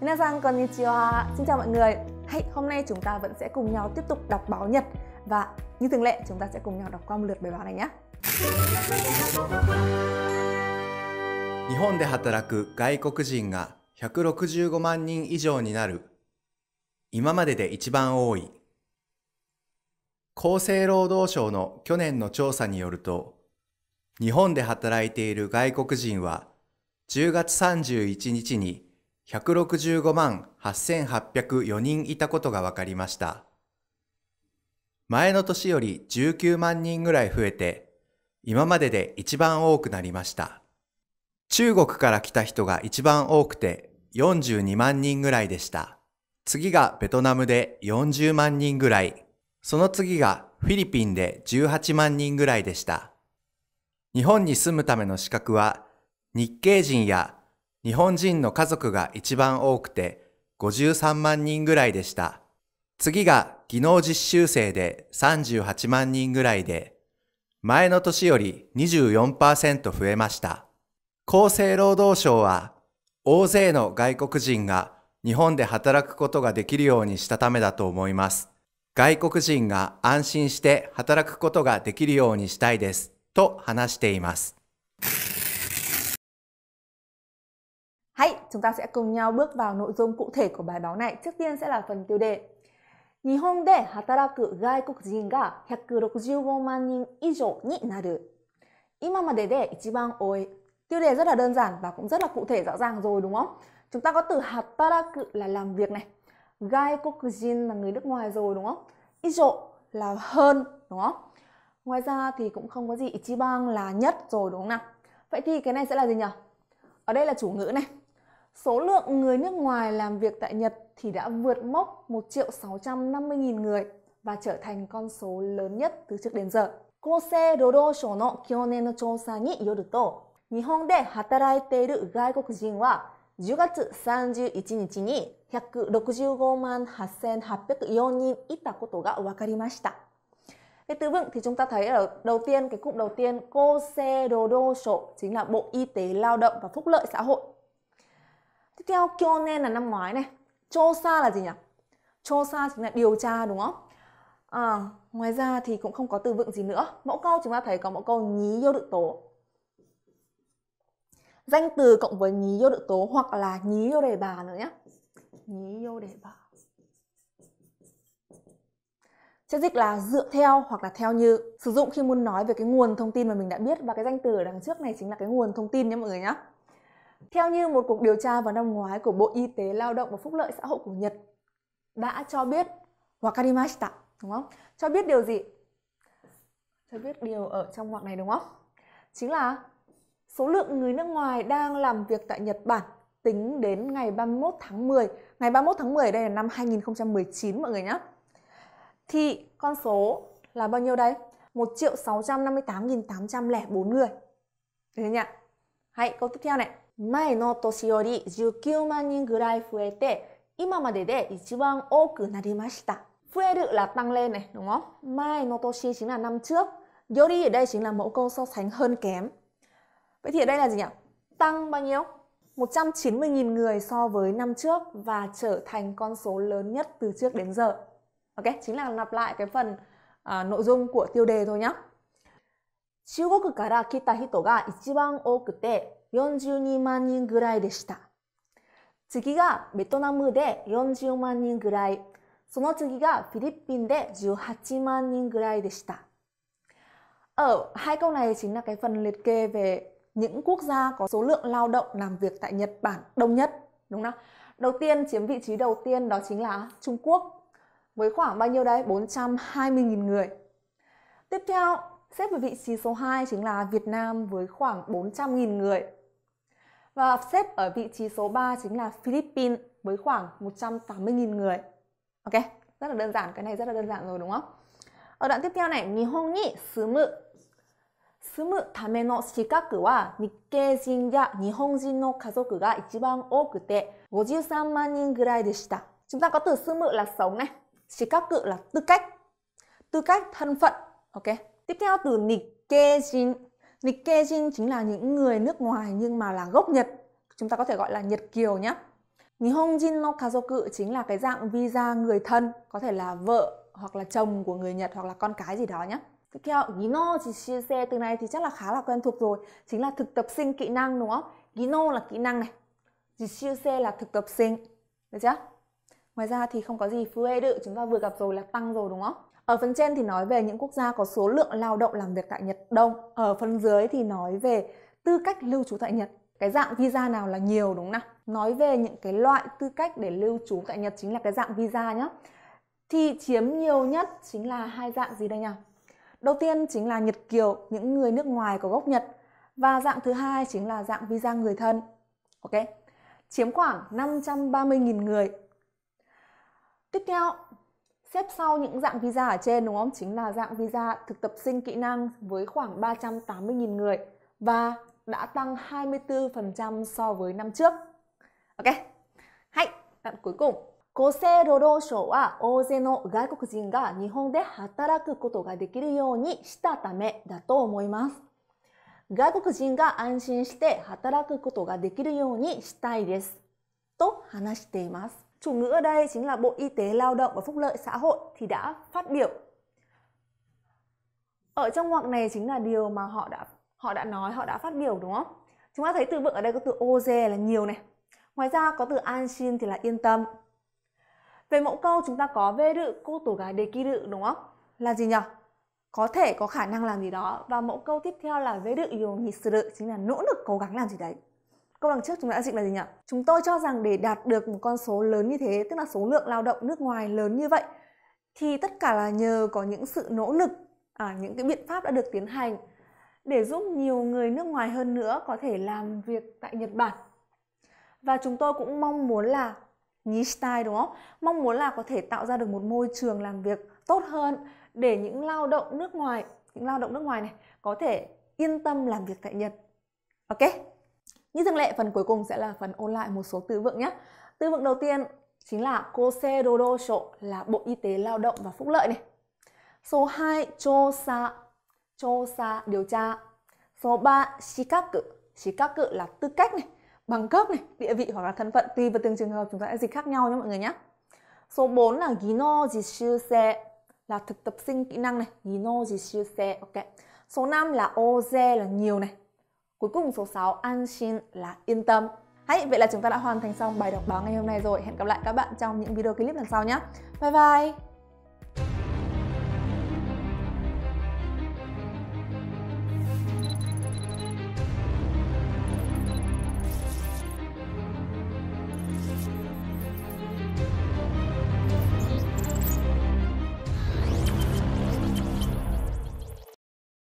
Minasan konnichiwa, xin chào mọi người Hay hôm nay chúng ta vẫn sẽ cùng nhau tiếp tục đọc báo Nhật Và như thường lệ chúng ta sẽ cùng nhau đọc qua một lượt bài báo này nhé 日本で働く外国人が165万人以上になる今までで一番多い厚生労働省の去年の調査によると日本で働いている外国人は10月31日に165万8804人いたことが分かりました。前の年より19万人ぐらい増えて、今までで一番多くなりました。中国から来た人が一番多くて42万人ぐらいでした。次がベトナムで40万人ぐらい、その次がフィリピンで18万人ぐらいでした。日本に住むための資格は、日系人や日本人の家族が一番多くて53万人ぐらいでした。次が技能実習生で38万人ぐらいで、前の年より24%増えました。厚生労働省は大勢の外国人が日本で働くことができるようにしたためだと思います。外国人が安心して働くことができるようにしたいですと話しています。Hãy chúng ta sẽ cùng nhau bước vào nội dung cụ thể của bài báo này. Trước tiên sẽ là phần tiêu đề. 日本で働く外国人が165万人以上になる。今までで一番多い。Tiêu đề rất là đơn giản và cũng rất là cụ thể rõ ràng rồi đúng không? Chúng ta có từ hataraku là làm việc này. Gaikokujin là người nước ngoài rồi đúng không? Ijo là hơn đúng không? Ngoài ra thì cũng không có gì Ichiban là nhất rồi đúng không nào? Vậy thì cái này sẽ là gì nhỉ? Ở đây là chủ ngữ này số lượng người nước ngoài làm việc tại Nhật thì đã vượt mốc 1 triệu 650 nghìn người và trở thành con số lớn nhất từ trước đến giờ. 厚生労働省の去年の調査によると、日本で働いている外国人は10月31日に165万8804人いたことが分かりました。Cái từ vựng thì chúng ta thấy ở đầu tiên cái cụm đầu tiên cô xe đồ đô sổ chính là Bộ Y tế Lao động và Phúc lợi xã hội Tiếp theo kyonen là năm ngoái này. sa là gì nhỉ? sa chính là điều tra đúng không? À, ngoài ra thì cũng không có từ vựng gì nữa. Mẫu câu chúng ta thấy có mẫu câu nhí yêu đựng tố. Danh từ cộng với nhí yêu đựng tố hoặc là nhí yêu đề bà nữa nhé. Nhí yêu đề bà. Chất dịch là dựa theo hoặc là theo như Sử dụng khi muốn nói về cái nguồn thông tin mà mình đã biết Và cái danh từ ở đằng trước này chính là cái nguồn thông tin nhé mọi người nhé theo như một cuộc điều tra vào năm ngoái của Bộ Y tế Lao động và Phúc lợi xã hội của Nhật đã cho biết wakarimashita, đúng không? Cho biết điều gì? Cho biết điều ở trong ngoặc này đúng không? Chính là số lượng người nước ngoài đang làm việc tại Nhật Bản tính đến ngày 31 tháng 10. Ngày 31 tháng 10 đây là năm 2019 mọi người nhé. Thì con số là bao nhiêu đây? 1 triệu 658.804 người. Được chưa nhỉ? Hãy câu tiếp theo này. 前の年より19万人ぐらい増えて、今までで一番多くなりました。増える là tăng lên này, đúng không? Mai chính là năm trước. Yori đây chính là mẫu câu so sánh hơn kém. Vậy thì ở đây là gì nhỉ? Tăng bao nhiêu? 190.000 người so với năm trước và trở thành con số lớn nhất từ trước đến giờ. Ok, chính là lặp lại cái phần à, nội dung của tiêu đề thôi nhé. 中国から来た人が一番多くて42万人ぐらいでした。次がベトナムで40万人ぐらい。その次がフィリピンで18万人ぐらいでした。Ở hai câu này chính là cái phần liệt kê về những quốc gia có số lượng lao động làm việc tại Nhật Bản đông nhất, đúng không? Đầu tiên chiếm vị trí đầu tiên đó chính là Trung Quốc với khoảng bao nhiêu đấy? 420.000 người. Tiếp theo, xếp vào vị trí số 2 chính là Việt Nam với khoảng 400.000 người. Và xếp ở vị trí số 3 chính là Philippines với khoảng 180.000 người. Ok, rất là đơn giản, cái này rất là đơn giản rồi đúng không? Ở đoạn tiếp theo này, Nihon ni sumu. Sumu tame no shikaku wa Nikkei-jin ya Nihon-jin no kazoku ga ichiban okute 53 man nin gurai deshita. Chúng ta có từ sumu là sống này, shikaku là tư cách, tư cách thân phận. Ok. Tiếp theo từ Nikkei-jin Nikkejin chính là những người nước ngoài nhưng mà là gốc Nhật, chúng ta có thể gọi là Nhật kiều nhé. Nihonjin no kazoku chính là cái dạng visa người thân, có thể là vợ hoặc là chồng của người Nhật hoặc là con cái gì đó nhé. Tiếp theo, gino xe từ này thì chắc là khá là quen thuộc rồi, chính là thực tập sinh kỹ năng đúng không? Gino là kỹ năng này, jisuse là thực tập sinh, được chưa? Ngoài ra thì không có gì phue đự chúng ta vừa gặp rồi là tăng rồi đúng không? Ở phần trên thì nói về những quốc gia có số lượng lao động làm việc tại Nhật đông. Ở phần dưới thì nói về tư cách lưu trú tại Nhật. Cái dạng visa nào là nhiều đúng không nào? Nói về những cái loại tư cách để lưu trú tại Nhật chính là cái dạng visa nhá. Thì chiếm nhiều nhất chính là hai dạng gì đây nhỉ? Đầu tiên chính là Nhật kiều, những người nước ngoài có gốc Nhật. Và dạng thứ hai chính là dạng visa người thân. Ok? Chiếm khoảng 530.000 người Tiếp theo, xếp sau những dạng visa ở trên đúng không? Chính là dạng visa thực tập sinh kỹ năng với khoảng 380.000 người và đã tăng 24% so với năm trước. Ok. Hãy, đoạn cuối cùng. 厚生労働省は大勢の外国人が日本で働くことができるようにしたためだと思います。外国人が安心して働くことができるようにしたいです。と話しています。Chủ ngữ ở đây chính là Bộ Y tế Lao động và Phúc lợi Xã hội thì đã phát biểu. Ở trong ngoặc này chính là điều mà họ đã họ đã nói, họ đã phát biểu đúng không? Chúng ta thấy từ vựng ở đây có từ OJ là nhiều này. Ngoài ra có từ anshin thì là yên tâm. Về mẫu câu chúng ta có cô tổ gái koto ga dekiru đúng không? Là gì nhỉ? Có thể có khả năng làm gì đó và mẫu câu tiếp theo là veru sự suru chính là nỗ lực cố gắng làm gì đấy. Câu đằng trước chúng ta đã dịch là gì nhỉ? Chúng tôi cho rằng để đạt được một con số lớn như thế, tức là số lượng lao động nước ngoài lớn như vậy, thì tất cả là nhờ có những sự nỗ lực, à, những cái biện pháp đã được tiến hành để giúp nhiều người nước ngoài hơn nữa có thể làm việc tại Nhật Bản. Và chúng tôi cũng mong muốn là Nishtai đúng không? Mong muốn là có thể tạo ra được một môi trường làm việc tốt hơn để những lao động nước ngoài, những lao động nước ngoài này có thể yên tâm làm việc tại Nhật. Ok? Như thường lệ, phần cuối cùng sẽ là phần ôn lại một số từ vựng nhé. Từ vựng đầu tiên chính là cô xe Koserorosho là Bộ Y tế Lao động và Phúc lợi này. Số 2, cho Chosa điều tra. Số 3, Shikaku, Shikaku là tư cách này, bằng cấp này, địa vị hoặc là thân phận tùy vào từng trường hợp chúng ta sẽ dịch khác nhau nhé mọi người nhé. Số 4 là Gino Jishuse là thực tập sinh kỹ năng này, Gino Jishuse, ok. Số 5 là Oze là nhiều này, Cuối cùng số 6 an 心 là yên tâm. Hãy vậy là chúng ta đã hoàn thành xong bài đọc báo ngày hôm nay rồi. Hẹn gặp lại các bạn trong những video clip lần sau nhé. Bye bye.